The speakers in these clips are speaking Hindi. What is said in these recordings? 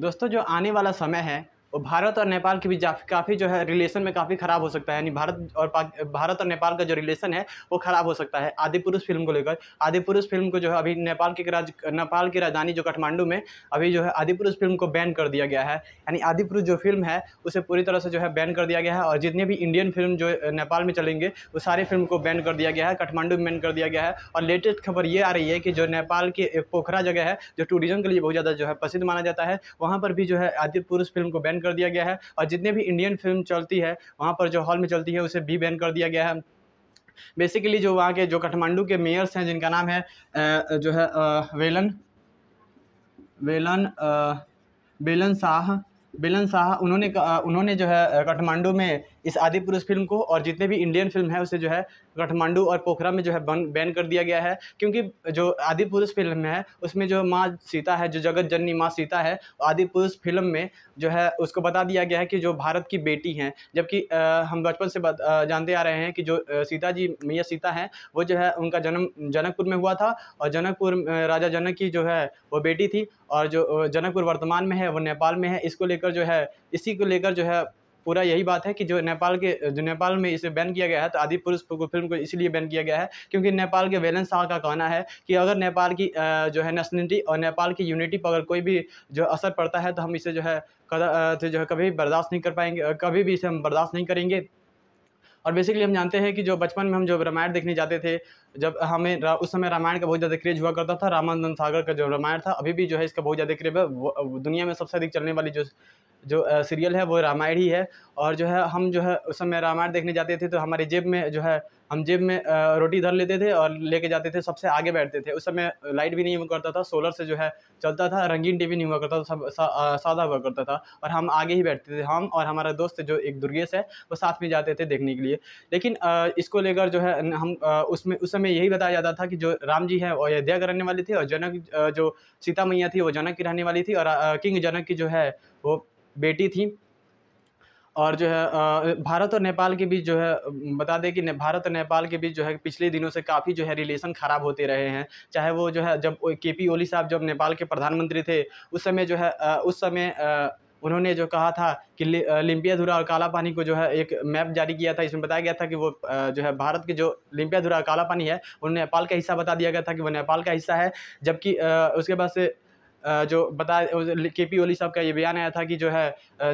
दोस्तों जो आने वाला समय है और भारत और नेपाल के बीच काफ़ी जो है रिलेशन में काफ़ी ख़राब हो सकता है यानी भारत और भारत और नेपाल का जो रिलेशन है वो ख़राब हो सकता है आदि पुरुष फिल्म को लेकर आदि पुरुष फिल्म को जो है अभी नेपाल की राज नेपाल की राजधानी जो काठमांडू में अभी जो है आदि पुरुष फिल्म को बैन कर दिया गया है यानी आदि पुरुष जो फिल्म है उसे पूरी तरह से जो है बैन कर दिया गया है और जितने भी इंडियन फिल्म जो नेपाल में चलेंगे वो सारी फिल्म को बैन कर दिया गया है काठमांडू में बैन कर दिया गया है और लेटेस्ट खबर ये आ रही है कि जो नेपाल की पोखरा जगह है जो टूरिज्म के लिए बहुत ज़्यादा जो है प्रसिद्ध माना जाता है वहाँ पर भी जो है आदि पुरुष फिल्म को बैन बैन कर दिया गया है और जितने भी इंडियन फिल्म चलती है वहाँ पर जो हॉल में चलती है उसे भी बैन कर दिया गया है बेसिकली जो वहाँ के जो काठमांडू के मेयर्स हैं जिनका नाम है जो है वेलन वेलन बेलन शाह बिलन शाह उन्होंने उन्होंने जो है काठमांडू में इस आदि पुरुष फिल्म को और जितने भी इंडियन फिल्म है उसे जो है काठमांडू और पोखरा में जो है बन बैन कर दिया गया है क्योंकि जो आदि पुरुष फिल्म है उसमें जो माँ सीता है जो जगत जननी माँ सीता है आदि पुरुष फिल्म में जो है उसको बता दिया गया है कि जो भारत की बेटी हैं जबकि हम बचपन से बत, जानते आ रहे हैं कि जो सीता जी मैया सीता हैं वो जो है उनका जन्म जनकपुर में हुआ था और जनकपुर राजा जनक की जो है वो बेटी थी और जो जनकपुर वर्तमान में है वो नेपाल में है इसको लेकर लेकर जो है इसी को लेकर जो है पूरा यही बात है कि जो नेपाल के जो नेपाल में इसे बैन किया गया है तो आदि पुरुष फिल्म को इसलिए बैन किया गया है क्योंकि नेपाल के वेलन शाह का कहना है कि अगर नेपाल की जो है नेशनलिटी और नेपाल की यूनिटी पर अगर कोई भी जो असर पड़ता है तो हम इसे जो है तो जो है कभी बर्दाश्त नहीं कर पाएंगे कभी भी इसे हम बर्दाश्त नहीं करेंगे और बेसिकली हम जानते हैं कि जो बचपन में हम जो रामायण देखने जाते थे जब हमें उस समय रामायण का बहुत ज़्यादा क्रेज हुआ करता था रामानंद सागर का जो रामायण था अभी भी जो है इसका बहुत ज़्यादा क्रेज है दुनिया में सबसे अधिक चलने वाली जो जो सीरियल है वो रामायण ही है और जो है हम जो है उस समय रामायण देखने जाते थे तो हमारी जेब में जो है हम जेब में रोटी धर लेते थे और लेके जाते थे सबसे आगे बैठते थे उस समय लाइट भी नहीं हुआ करता था सोलर से जो है चलता था रंगीन टीवी नहीं हुआ करता था सब सादा हुआ करता था और हम आगे ही बैठते थे हम और हमारा दोस्त जो एक दुर्गेश है वो साथ में जाते थे देखने के लिए लेकिन इसको लेकर जो है हम उसमें उस समय में यही बताया जाता था कि जो राम जी है वो अयोध्या के रहने वाले थे और जनक जो सीता मैया थी वो जनक की रहने वाली थी और किंग जनक की जो है वो बेटी थी और जो है भारत और नेपाल के बीच जो है बता दें कि भारत और नेपाल के बीच जो है पिछले दिनों से काफ़ी जो है रिलेशन ख़राब होते रहे हैं चाहे वो जो है जब के पी ओली साहब जब नेपाल के प्रधानमंत्री थे उस समय जो है उस समय उन्होंने जो कहा था कि लिम्पिया धुरा और काला पानी को जो है एक मैप जारी किया था इसमें बताया गया था कि वो जो है भारत के जो लिम्पिया धुरा और काला पानी है उन नेपाल का हिस्सा बता दिया गया था कि वो नेपाल का हिस्सा है जबकि उसके बाद से जो बताया के पी ओली साहब का ये बयान आया था कि जो है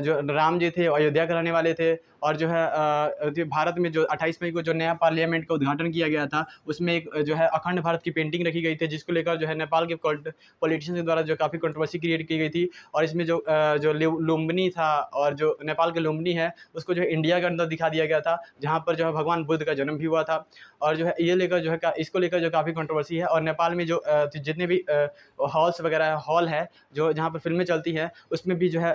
जो राम जी थे अयोध्या के रहने वाले थे और जो है जो भारत में जो अट्ठाईस मई को जो नया पार्लियामेंट का उद्घाटन किया गया था उसमें एक जो है अखंड भारत की पेंटिंग रखी गई थी जिसको लेकर जो है नेपाल के पॉलिटिशियन के द्वारा जो काफ़ी कंट्रोवर्सी क्रिएट की गई थी और इसमें जो जो लुम्बनी था और जो नेपाल के लुम्बनी है उसको जो है इंडिया के अंदर दिखा दिया गया था जहाँ पर जो है भगवान बुद्ध का जन्म भी हुआ था और जो है ये लेकर जो है इसको लेकर जो काफ़ी कंट्रोवर्सी है और नेपाल में जो जितने भी हॉल्स वगैरह हॉल है जो जहाँ पर फिल्में चलती है उसमें भी जो है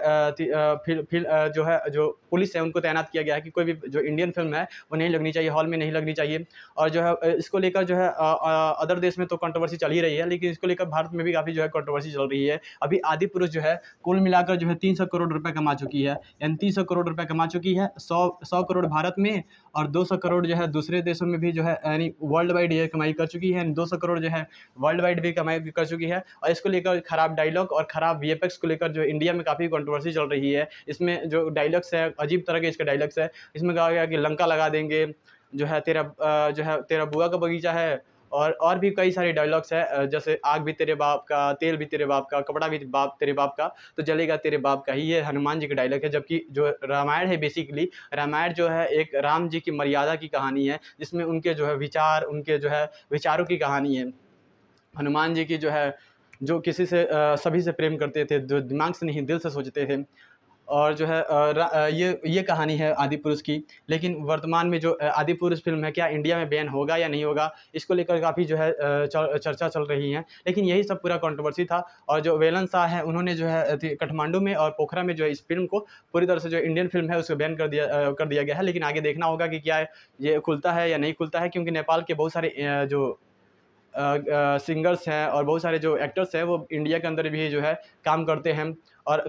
फिर फिर जो है जो पुलिस है उनको तैनात किया किया गया है कि कोई भी जो इंडियन फिल्म है वो नहीं लगनी चाहिए हॉल में नहीं लगनी चाहिए और जो है इसको लेकर जो है अदर देश में तो कंट्रोवर्सी चल ही रही है लेकिन इसको लेकर भारत में भी काफ़ी जो है कंट्रोवर्सी चल रही है अभी आदि पुरुष जो है कुल मिलाकर जो है तीन करोड़ रुपये कमा चुकी है यानी तीन करोड़ रुपये कमा चुकी है सौ सौ करोड़ भारत में और दो करोड़ जो है दूसरे देशों में भी जो है यानी वर्ल्ड वाइड ये कमाई कर चुकी है दो सौ करोड़ जो है वर्ल्ड वाइड भी कमाई कर चुकी है और इसको लेकर खराब डायलॉग और खराब वी को लेकर जो इंडिया में काफ़ी कंट्रोवर्सी चल रही है इसमें जो डायलॉग्स है अजीब तरह के इसके डायलॉग टाइप्स है इसमें कहा गया कि लंका लगा देंगे जो है तेरा जो है तेरा बुआ का बगीचा है और और भी कई सारे डायलॉग्स हैं जैसे आग भी तेरे बाप का तेल भी तेरे बाप का कपड़ा भी बाप तेरे बाप का तो जलेगा तेरे बाप का ही ये हनुमान जी का डायलॉग है जबकि जो रामायण है बेसिकली रामायण जो है एक राम जी की मर्यादा की कहानी है जिसमें उनके जो है विचार उनके जो है विचारों की कहानी है हनुमान जी की जो है जो किसी से आ, सभी से प्रेम करते थे जो दिमाग से नहीं दिल से सोचते थे और जो है ये ये कहानी है आदि पुरुष की लेकिन वर्तमान में जो आदि पुरुष फिल्म है क्या इंडिया में बैन होगा या नहीं होगा इसको लेकर काफ़ी जो है चर्चा चल रही है लेकिन यही सब पूरा कंट्रोवर्सी था और जो वेलन शाह है उन्होंने जो है काठमांडू में और पोखरा में जो है इस फिल्म को पूरी तरह से जो इंडियन फिल्म है उसको बैन कर दिया कर दिया गया है लेकिन आगे देखना होगा कि क्या ये खुलता है या नहीं खुलता है क्योंकि नेपाल के बहुत सारे जो सिंगर्स हैं और बहुत सारे जो एक्टर्स हैं वो इंडिया के अंदर भी जो है काम करते हैं और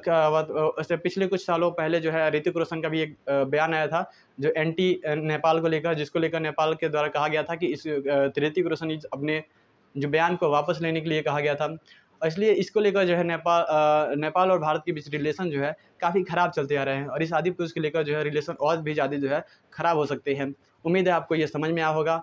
उससे पिछले कुछ सालों पहले जो है ऋतिक रोशन का भी एक बयान आया था जो एंटी नेपाल को लेकर जिसको लेकर नेपाल के द्वारा कहा गया था कि इस ऋतिक रोशन अपने जो बयान को वापस लेने के लिए कहा गया था इसलिए इसको लेकर जो है नेपाल नेपाल और भारत के बीच रिलेशन जो है काफ़ी ख़राब चलते आ रहे हैं और इस आदिपुरुष को लेकर जो है रिलेशन और भी ज़्यादा जो है ख़राब हो सकते हैं उम्मीद है आपको ये समझ में आया होगा